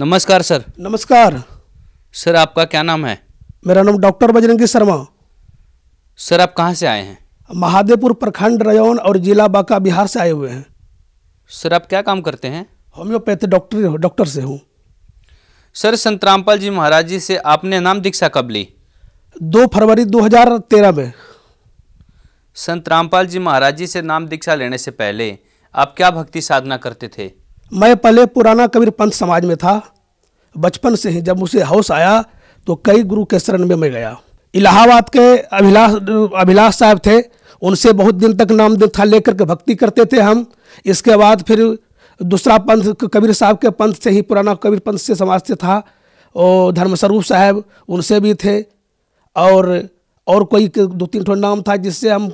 नमस्कार सर नमस्कार सर आपका क्या नाम है मेरा नाम डॉक्टर बजरंगी शर्मा सर आप कहाँ से आए हैं महादेवपुर प्रखंड रयौन और जिला बांका बिहार से आए हुए हैं सर आप क्या काम करते हैं होम्योपैथी डॉक्टर डॉक्टर से हूँ सर संत रामपाल जी महाराज जी से आपने नाम दीक्षा कब ली दो फरवरी 2013 में संत रामपाल जी महाराज जी से नाम दीक्षा लेने से पहले आप क्या भक्ति साधना करते थे मैं पहले पुराना कबीर पंथ समाज में था बचपन से ही जब मुझे हाउस आया तो कई गुरु के शरण में मैं गया इलाहाबाद के अभिलाष अभिलाष साहब थे उनसे बहुत दिन तक नाम दीक्षा लेकर के भक्ति करते थे हम इसके बाद फिर दूसरा पंथ कबीर साहब के पंथ से ही पुराना कबीर पंथ से समाज से था और धर्मस्वरूप साहब उनसे भी थे और और कोई दो तीन ठो नाम था जिससे हम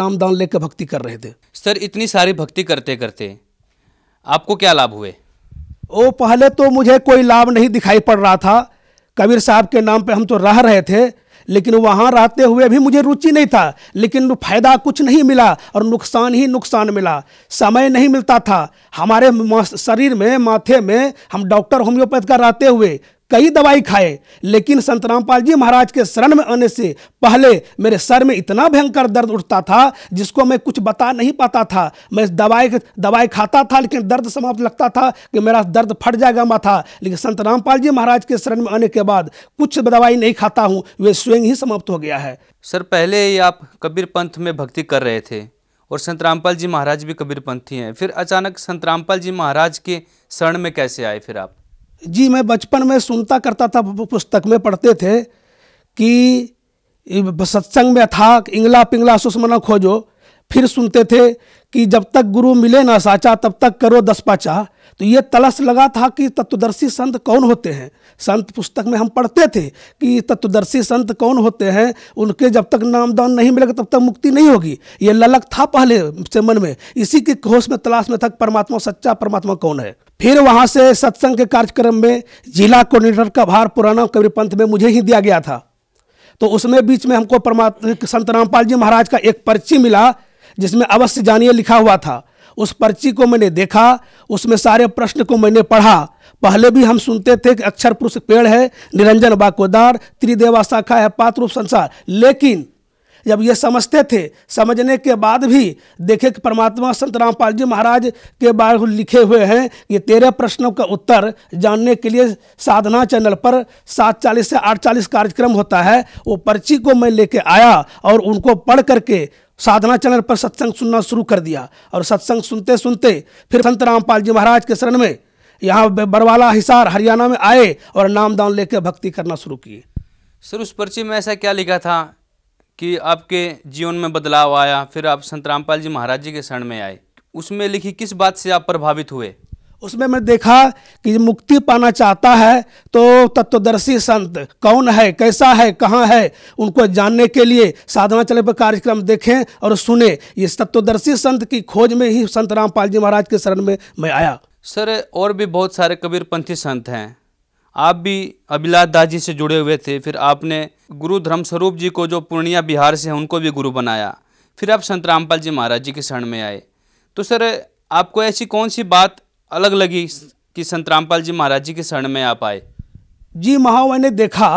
नाम दान लेकर भक्ति कर रहे थे सर इतनी सारी भक्ति करते करते आपको क्या लाभ हुए ओ पहले तो मुझे कोई लाभ नहीं दिखाई पड़ रहा था कबीर साहब के नाम पे हम तो रह रहे थे लेकिन वहाँ रहते हुए भी मुझे रुचि नहीं था लेकिन फायदा कुछ नहीं मिला और नुकसान ही नुकसान मिला समय नहीं मिलता था हमारे शरीर में माथे में हम डॉक्टर होम्योपैथ का रहते हुए कई दवाई खाए लेकिन संत रामपाल जी महाराज के शरण में आने से पहले मेरे सर में इतना भयंकर दर्द उठता था जिसको मैं कुछ बता नहीं पाता था मैं दवाई दवाई खाता था लेकिन दर्द समाप्त लगता था कि मेरा दर्द फट जाएगा माथा लेकिन संत रामपाल जी महाराज के शरण में आने के बाद कुछ दवाई नहीं खाता हूँ वे स्वयं ही समाप्त हो गया है सर पहले ही आप कबीर पंथ में भक्ति कर रहे थे और संत रामपाल जी महाराज भी कबीर पंथी हैं फिर अचानक संत रामपाल जी महाराज के शरण में कैसे आए फिर आप जी मैं बचपन में सुनता करता था पुस्तक में पढ़ते थे कि सत्संग में था इंगला पिंगला सुषमना खोजो फिर सुनते थे कि जब तक गुरु मिले ना साचा तब तक करो दस पाचा तो ये तलस लगा था कि तत्वदर्शी संत कौन होते हैं संत पुस्तक में हम पढ़ते थे कि तत्वदर्शी संत कौन होते हैं उनके जब तक नामदान नहीं मिलेगा तब तक मुक्ति नहीं होगी ये ललक था पहले से मन में इसी के घोष में तलाश में था परमात्मा सच्चा परमात्मा कौन है फिर वहाँ से सत्संग के कार्यक्रम में जिला कोऑर्डिनेटर का भार पुराना कबीर पंथ में मुझे ही दिया गया था तो उसमें बीच में हमको परमात्मा संत रामपाल जी महाराज का एक पर्ची मिला जिसमें अवश्य जानिए लिखा हुआ था उस पर्ची को मैंने देखा उसमें सारे प्रश्न को मैंने पढ़ा पहले भी हम सुनते थे कि अक्षर पुरुष पेड़ है निरंजन बाकोदार त्रिदेवा शाखा है पात्र रूप संसार लेकिन जब ये समझते थे समझने के बाद भी देखे कि परमात्मा संत रामपाल जी महाराज के बारे में लिखे हुए हैं ये तेरह प्रश्नों का उत्तर जानने के लिए साधना चैनल पर सात चालीस से आठ चालीस कार्यक्रम होता है वो पर्ची को मैं लेके आया और उनको पढ़ करके साधना चैनल पर सत्संग सुनना शुरू कर दिया और सत्संग सुनते सुनते फिर संत रामपाल जी महाराज के शरण में यहाँ बरवाला हिसार हरियाणा में आए और नाम दान लेकर भक्ति करना शुरू किए सर उस पर्ची में ऐसा क्या लिखा था कि आपके जीवन में बदलाव आया फिर आप संत रामपाल जी महाराज जी के शरण में आए उसमें लिखी किस बात से आप प्रभावित हुए उसमें मैंने देखा कि मुक्ति पाना चाहता है तो तत्वदर्शी संत कौन है कैसा है कहाँ है उनको जानने के लिए साधना चले पर कार्यक्रम देखें और सुने ये तत्वदर्शी संत की खोज में ही संत रामपाल जी महाराज के शरण में मैं आया सर और भी बहुत सारे कबीरपंथी संत हैं आप भी अभिलाष दास जी से जुड़े हुए थे फिर आपने गुरु धर्मस्वरूप जी को जो पूर्णिया बिहार से उनको भी गुरु बनाया फिर आप संत रामपाल जी महाराज जी के शरण में आए तो सर आपको ऐसी कौन सी बात अलग लगी कि संतरामपाल जी महाराज जी के शरण में आप आए जी महा मैंने देखा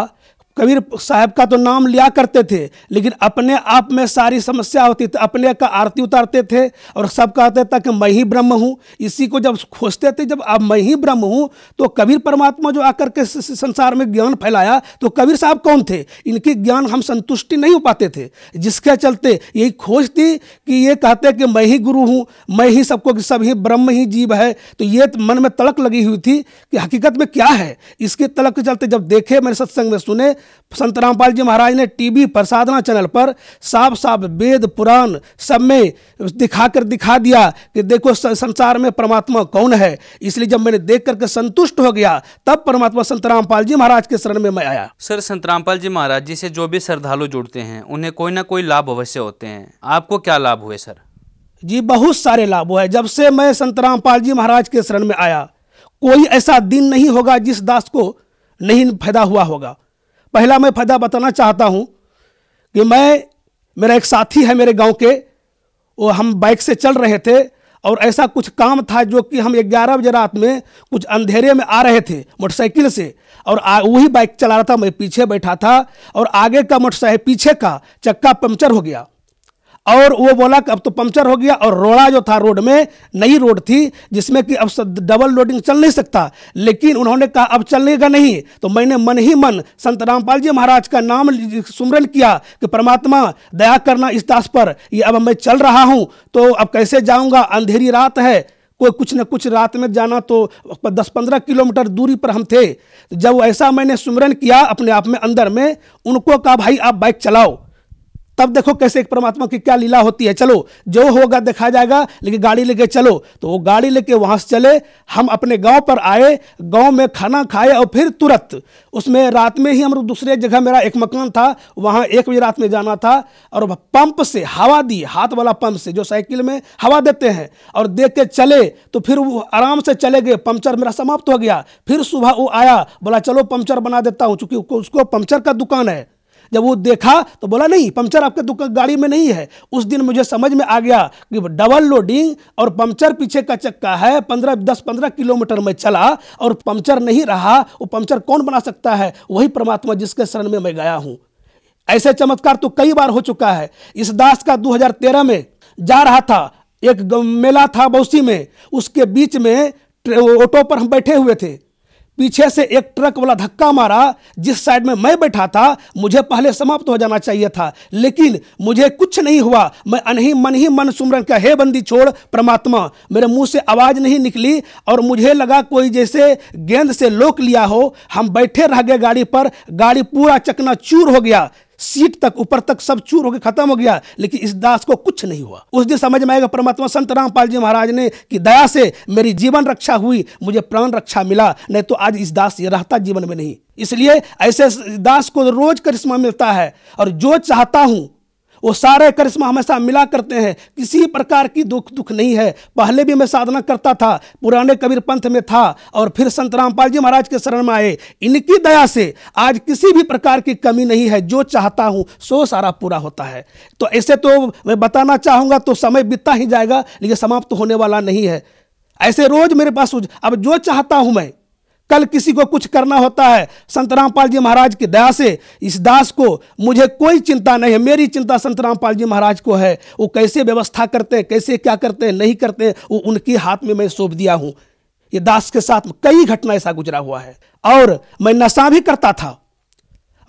कबीर साहब का तो नाम लिया करते थे लेकिन अपने आप में सारी समस्या होती थी तो अपने का आरती उतारते थे और सब कहते थे कि मैं ही ब्रह्म हूँ इसी को जब खोजते थे जब अब मैं ही ब्रह्म हूँ तो कबीर परमात्मा जो आकर के संसार में ज्ञान फैलाया तो कबीर साहब कौन थे इनकी ज्ञान हम संतुष्टि नहीं हो पाते थे जिसके चलते यही खोज थी कि ये कहते कि मैं ही गुरु हूँ मैं ही सबको सब ही ब्रह्म ही जीव है तो ये तो मन में तड़क लगी हुई थी कि हकीकत में क्या है इसके तड़क के चलते जब देखे मेरे सत्संग में सुने संत रामपाल जी महाराज ने टीवी पर साधना चैनल पर साफ साफ वेद पुराण सब में दिखाकर दिखा दिया कि देखो संसार में परमात्मा कौन है इसलिए जब मैंने देख करके संतुष्ट हो गया तब परमात्मा संत रामपाल जी महाराज के शरण में मैं आया सर संत रामपाल जी महाराज जी से जो भी श्रद्धालु जुड़ते हैं उन्हें कोई ना कोई लाभ अवश्य होते हैं आपको क्या लाभ हुए सर जी बहुत सारे लाभ हुए जब से मैं संत रामपाल जी महाराज के शरण में आया कोई ऐसा दिन नहीं होगा जिस दास को नहीं फायदा हुआ होगा पहला मैं फ़ायदा बताना चाहता हूँ कि मैं मेरा एक साथी है मेरे गांव के वो हम बाइक से चल रहे थे और ऐसा कुछ काम था जो कि हम ग्यारह बजे रात में कुछ अंधेरे में आ रहे थे मोटरसाइकिल से और वही बाइक चला रहा था मैं पीछे बैठा था और आगे का मोटरसाइकिल पीछे का चक्का पंक्चर हो गया और वो बोला कि अब तो पंक्चर हो गया और रोड़ा जो था रोड में नई रोड थी जिसमें कि अब डबल लोडिंग चल नहीं सकता लेकिन उन्होंने कहा अब चलेगा नहीं तो मैंने मन ही मन संत रामपाल जी महाराज का नाम सुमरन किया कि परमात्मा दया करना इस दास पर ये अब मैं चल रहा हूँ तो अब कैसे जाऊँगा अंधेरी रात है कोई कुछ न कुछ रात में जाना तो दस पंद्रह किलोमीटर दूरी पर हम थे जब ऐसा मैंने सुमरन किया अपने आप में अंदर में उनको कहा भाई आप बाइक चलाओ तब देखो कैसे एक परमात्मा की क्या लीला होती है चलो जो होगा देखा जाएगा लेकिन गाड़ी लेके चलो तो वो गाड़ी लेके वहाँ से चले हम अपने गांव पर आए गांव में खाना खाए और फिर तुरंत उसमें रात में ही हम दूसरे जगह मेरा एक मकान था वहाँ एक बजे रात में जाना था और पंप से हवा दी हाथ वाला पंप से जो साइकिल में हवा देते हैं और देख के चले तो फिर वो आराम से चले गए पंचर मेरा समाप्त हो गया फिर सुबह वो आया बोला चलो पंचर बना देता हूँ चूँकि उसको पंचर का दुकान है जब वो देखा तो बोला नहीं पंचर आपके दुकान गाड़ी में नहीं है उस दिन मुझे समझ में आ गया कि डबल लोडिंग और पंचर पीछे का चक्का है पंद्रह दस पंद्रह किलोमीटर में चला और पंचर नहीं रहा वो पंचर कौन बना सकता है वही परमात्मा जिसके शरण में मैं गया हूँ ऐसे चमत्कार तो कई बार हो चुका है इस दास का 2013 में जा रहा था एक मेला था बौसी में उसके बीच में ऑटो पर हम बैठे हुए थे पीछे से एक ट्रक वाला धक्का मारा जिस साइड में मैं बैठा था मुझे पहले समाप्त हो जाना चाहिए था लेकिन मुझे कुछ नहीं हुआ मैं अनही मन ही मन सुमरन का हे बंदी छोड़ परमात्मा मेरे मुंह से आवाज़ नहीं निकली और मुझे लगा कोई जैसे गेंद से लोक लिया हो हम बैठे रह गए गाड़ी पर गाड़ी पूरा चकना चूर हो गया सीट तक ऊपर तक सब चूर होकर खत्म हो गया लेकिन इस दास को कुछ नहीं हुआ उस दिन समझ में आएगा परमात्मा संत रामपाल जी महाराज ने कि दया से मेरी जीवन रक्षा हुई मुझे प्राण रक्षा मिला नहीं तो आज इस दास ये रहता जीवन में नहीं इसलिए ऐसे दास को रोज करिश्मा मिलता है और जो चाहता हूं वो सारे करिश्मा हमेशा मिला करते हैं किसी प्रकार की दुख दुख नहीं है पहले भी मैं साधना करता था पुराने कबीर पंथ में था और फिर संत रामपाल जी महाराज के शरण में आए इनकी दया से आज किसी भी प्रकार की कमी नहीं है जो चाहता हूँ सो सारा पूरा होता है तो ऐसे तो मैं बताना चाहूँगा तो समय बीतता ही जाएगा लेकिन समाप्त तो होने वाला नहीं है ऐसे रोज मेरे पास अब जो चाहता हूँ मैं कल किसी को कुछ करना होता है संत रामपाल जी महाराज की दया से इस दास को मुझे कोई चिंता नहीं है मेरी चिंता संत रामपाल जी महाराज को है वो कैसे व्यवस्था करते हैं कैसे क्या करते हैं नहीं करते हैं वो उनके हाथ में मैं सौंप दिया हूँ ये दास के साथ कई घटना ऐसा गुजरा हुआ है और मैं नशा भी करता था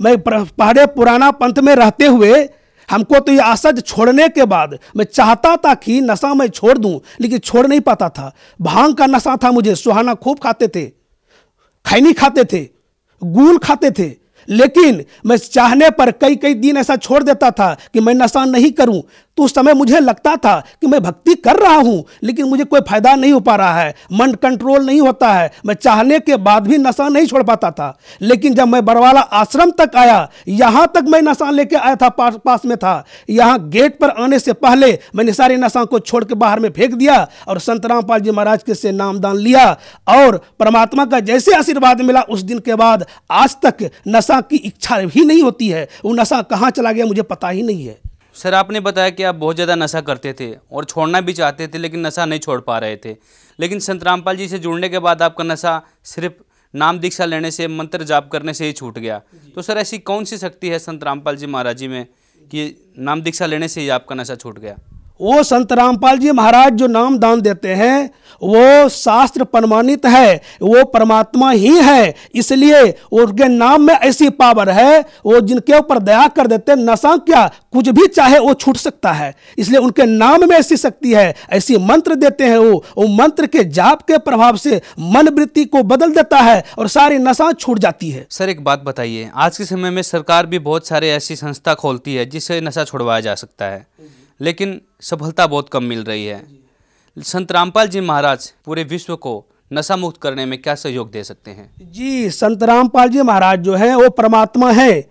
मैं पहले पुराना पंथ में रहते हुए हमको तो ये आसज छोड़ने के बाद मैं चाहता था कि नशा मैं छोड़ दूं लेकिन छोड़ नहीं पाता था भांग का नशा था मुझे सुहाना खूब खाते थे खैनी खाते थे गुल खाते थे लेकिन मैं चाहने पर कई कई दिन ऐसा छोड़ देता था कि मैं नशा नहीं करूं तो उस समय मुझे लगता था कि मैं भक्ति कर रहा हूँ लेकिन मुझे कोई फायदा नहीं हो पा रहा है मन कंट्रोल नहीं होता है मैं चाहने के बाद भी नशा नहीं छोड़ पाता था लेकिन जब मैं बरवाला आश्रम तक आया यहाँ तक मैं नशा लेके आया था पास पास में था यहाँ गेट पर आने से पहले मैंने सारे नशा को छोड़ के बाहर में फेंक दिया और संत रामपाल जी महाराज के से नामदान लिया और परमात्मा का जैसे आशीर्वाद मिला उस दिन के बाद आज तक नशा की इच्छा भी नहीं होती है वो नशा कहाँ चला गया मुझे पता ही नहीं है सर आपने बताया कि आप बहुत ज़्यादा नशा करते थे और छोड़ना भी चाहते थे लेकिन नशा नहीं छोड़ पा रहे थे लेकिन संत रामपाल जी से जुड़ने के बाद आपका नशा सिर्फ नाम दीक्षा लेने से मंत्र जाप करने से ही छूट गया तो सर ऐसी कौन सी शक्ति है संत रामपाल जी महाराज जी में कि नाम दीक्षा लेने से ही आपका नशा छूट गया वो संत रामपाल जी महाराज जो नाम दान देते हैं वो शास्त्र प्रमाणित है वो परमात्मा ही है इसलिए उनके नाम में ऐसी पावर है वो जिनके ऊपर दया कर देते हैं नशा क्या कुछ भी चाहे वो छूट सकता है इसलिए उनके नाम में ऐसी शक्ति है ऐसी मंत्र देते हैं वो वो मंत्र के जाप के प्रभाव से मन वृत्ति को बदल देता है और सारी नशा छूट जाती है सर एक बात बताइए आज के समय में सरकार भी बहुत सारे ऐसी संस्था खोलती है जिससे नशा छुड़वाया जा सकता है लेकिन सफलता बहुत कम मिल रही है संत रामपाल जी महाराज पूरे विश्व को नशा मुक्त करने में क्या सहयोग दे सकते हैं जी संत रामपाल जी महाराज जो हैं वो परमात्मा हैं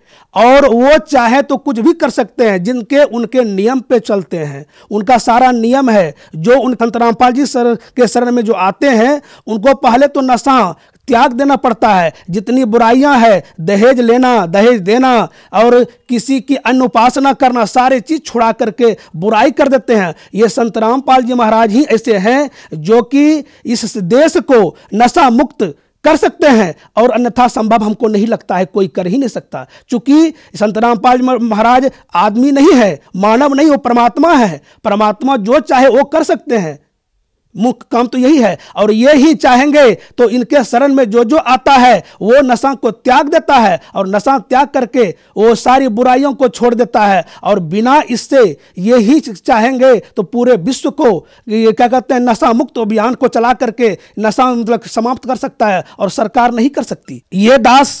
और वो चाहे तो कुछ भी कर सकते हैं जिनके उनके नियम पे चलते हैं उनका सारा नियम है जो उन संत रामपाल जी सर के शरण में जो आते हैं उनको पहले तो नशा त्याग देना पड़ता है जितनी बुराइयां हैं दहेज लेना दहेज देना और किसी की अन्य उपासना करना सारी चीज़ छुड़ा करके बुराई कर देते हैं ये संत रामपाल जी महाराज ही ऐसे हैं जो कि इस देश को नशा मुक्त कर सकते हैं और अन्यथा संभव हमको नहीं लगता है कोई कर ही नहीं सकता चूंकि संत रामपाल महाराज आदमी नहीं है मानव नहीं वो परमात्मा है परमात्मा जो चाहे वो कर सकते हैं मुख्य काम तो यही है और ये ही चाहेंगे तो इनके शरण में जो जो आता है वो नशा को त्याग देता है और नशा त्याग करके वो सारी बुराइयों को छोड़ देता है और बिना इससे ये ही चाहेंगे तो पूरे विश्व को ये क्या कहते हैं नशा मुक्त अभियान को चला करके नशा मतलब समाप्त कर सकता है और सरकार नहीं कर सकती ये दास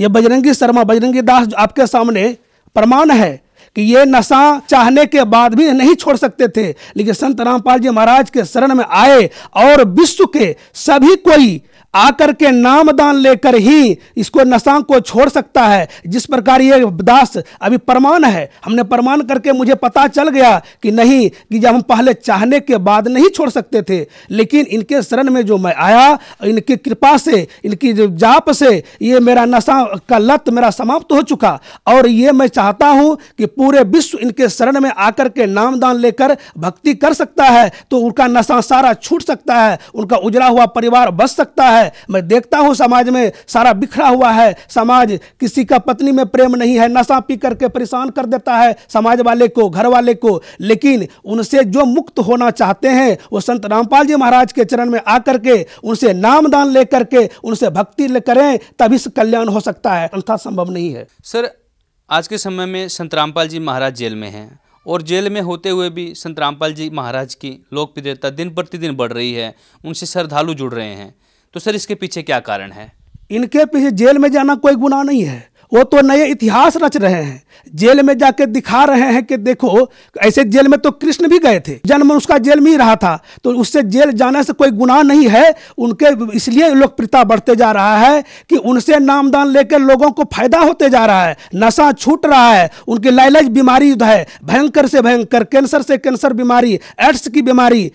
ये बजरंगी शर्मा बजरंगी दास आपके सामने प्रमाण है कि ये नशा चाहने के बाद भी नहीं छोड़ सकते थे लेकिन संत रामपाल जी महाराज के शरण में आए और विश्व के सभी कोई आकर के नाम दान लेकर ही इसको नशांक को छोड़ सकता है जिस प्रकार ये दास अभी प्रमाण है हमने प्रमाण करके मुझे पता चल गया कि नहीं कि जब हम पहले चाहने के बाद नहीं छोड़ सकते थे लेकिन इनके शरण में जो मैं आया इनकी कृपा से इनकी जाप से ये मेरा नशा का लत मेरा समाप्त हो चुका और ये मैं चाहता हूँ कि पूरे विश्व इनके शरण में आकर के नाम दान लेकर भक्ति कर सकता है तो उनका नशा सारा छूट सकता है उनका उजरा हुआ परिवार बच सकता है है मैं देखता हूँ समाज में सारा बिखरा हुआ है समाज किसी का पत्नी में प्रेम नहीं है नशा पी करके परेशान कर देता है समाज वाले को घर वाले को लेकिन उनसे जो मुक्त होना चाहते हैं वो संत रामपाल जी महाराज के चरण में आकर के उनसे नाम दान ले करके उनसे भक्ति करें तभी कल्याण हो सकता है अन्यथा संभव नहीं है सर आज के समय में संत रामपाल जी महाराज जेल में हैं और जेल में होते हुए भी संत रामपाल जी महाराज की लोकप्रियता दिन प्रतिदिन बढ़ रही है उनसे श्रद्धालु जुड़ रहे हैं तो सर इसके पीछे क्या कारण है इनके पीछे जेल में जाना कोई गुनाह नहीं है वो तो नए इतिहास रच रहे हैं जेल में जाके दिखा रहे हैं कि देखो ऐसे जेल में तो कृष्ण भी गए थे जन्म उसका जेल में ही रहा था तो उससे जेल जाने से कोई गुनाह नहीं है उनके इसलिए लोकप्रियता बढ़ते जा रहा है कि उनसे नामदान लेकर लोगों को फायदा होते जा रहा है नशा छूट रहा है उनकी लाइलाज बीमारी है भयंकर से भयंकर कैंसर से कैंसर बीमारी एड्स की बीमारी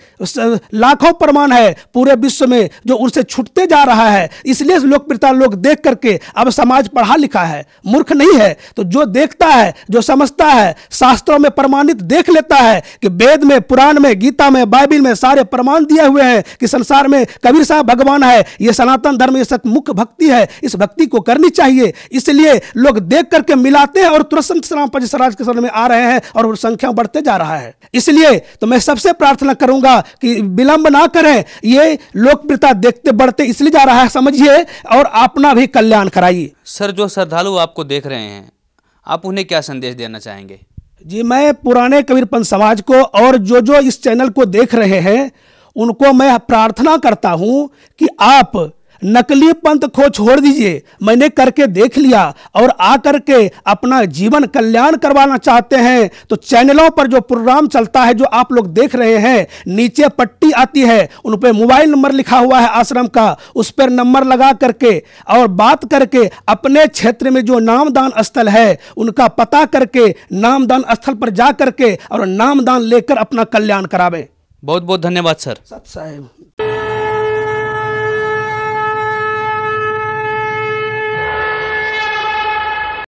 लाखों प्रमाण है पूरे विश्व में जो उनसे छूटते जा रहा है इसलिए लोकप्रियता लोग देख करके अब समाज पढ़ा लिखा है मूर्ख नहीं है तो जो देखता है जो समझता है शास्त्रों में प्रमाणित देख लेता है कि वेद में पुराण में गीता में बाइबिल में सारे प्रमाण दिए हुए हैं कि संसार में कबीर साहब भगवान है ये सनातन धर्म ये सतमुख भक्ति है इस भक्ति को करनी चाहिए इसलिए लोग देख करके मिलाते हैं और तुरंत श्रामपज स्वराज के शरण में आ रहे हैं और संख्या बढ़ते जा रहा है इसलिए तो मैं सबसे प्रार्थना करूंगा कि विलंब ना करें ये लोकप्रियता देखते बढ़ते इसलिए जा रहा है समझिए और अपना भी कल्याण कराइए सर जो श्रद्धालु आपको देख रहे हैं आप उन्हें क्या संदेश देना चाहेंगे जी मैं पुराने कबीरपंथ समाज को और जो जो इस चैनल को देख रहे हैं उनको मैं प्रार्थना करता हूँ कि आप नकली पंथ को छोड़ दीजिए मैंने करके देख लिया और आकर के अपना जीवन कल्याण करवाना चाहते हैं तो चैनलों पर जो प्रोग्राम चलता है जो आप लोग देख रहे हैं नीचे पट्टी आती है उन पर मोबाइल नंबर लिखा हुआ है आश्रम का उस पर नंबर लगा करके और बात करके अपने क्षेत्र में जो नामदान स्थल है उनका पता करके नामदान स्थल पर जा करके और नामदान लेकर अपना कल्याण करावे बहुत बहुत धन्यवाद सर साहब